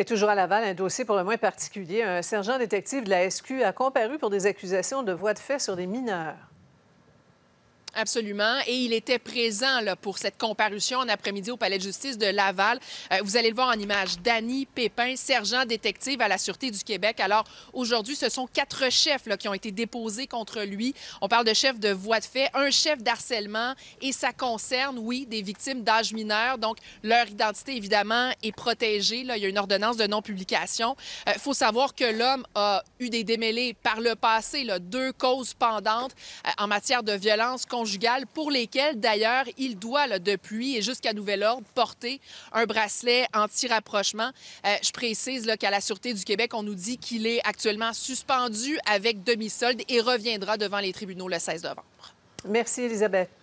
Et toujours à Laval, un dossier pour le moins particulier. Un sergent détective de la SQ a comparu pour des accusations de voies de fait sur des mineurs. Absolument. Et il était présent là, pour cette comparution en après-midi au Palais de justice de Laval. Euh, vous allez le voir en image. Danny Pépin, sergent détective à la Sûreté du Québec. Alors, aujourd'hui, ce sont quatre chefs qui ont été déposés contre lui. On parle de chef de voie de fait, un chef d'harcèlement et ça concerne, oui, des victimes d'âge mineur. Donc, leur identité, évidemment, est protégée. Là, il y a une ordonnance de non-publication. Il euh, faut savoir que l'homme a eu des démêlés par le passé, deux causes pendantes euh, en matière de violence conjugale pour lesquels, d'ailleurs, il doit, depuis et jusqu'à nouvel ordre, porter un bracelet anti-rapprochement. Euh, je précise qu'à la Sûreté du Québec, on nous dit qu'il est actuellement suspendu avec demi-solde et reviendra devant les tribunaux le 16 novembre. Merci, Elisabeth.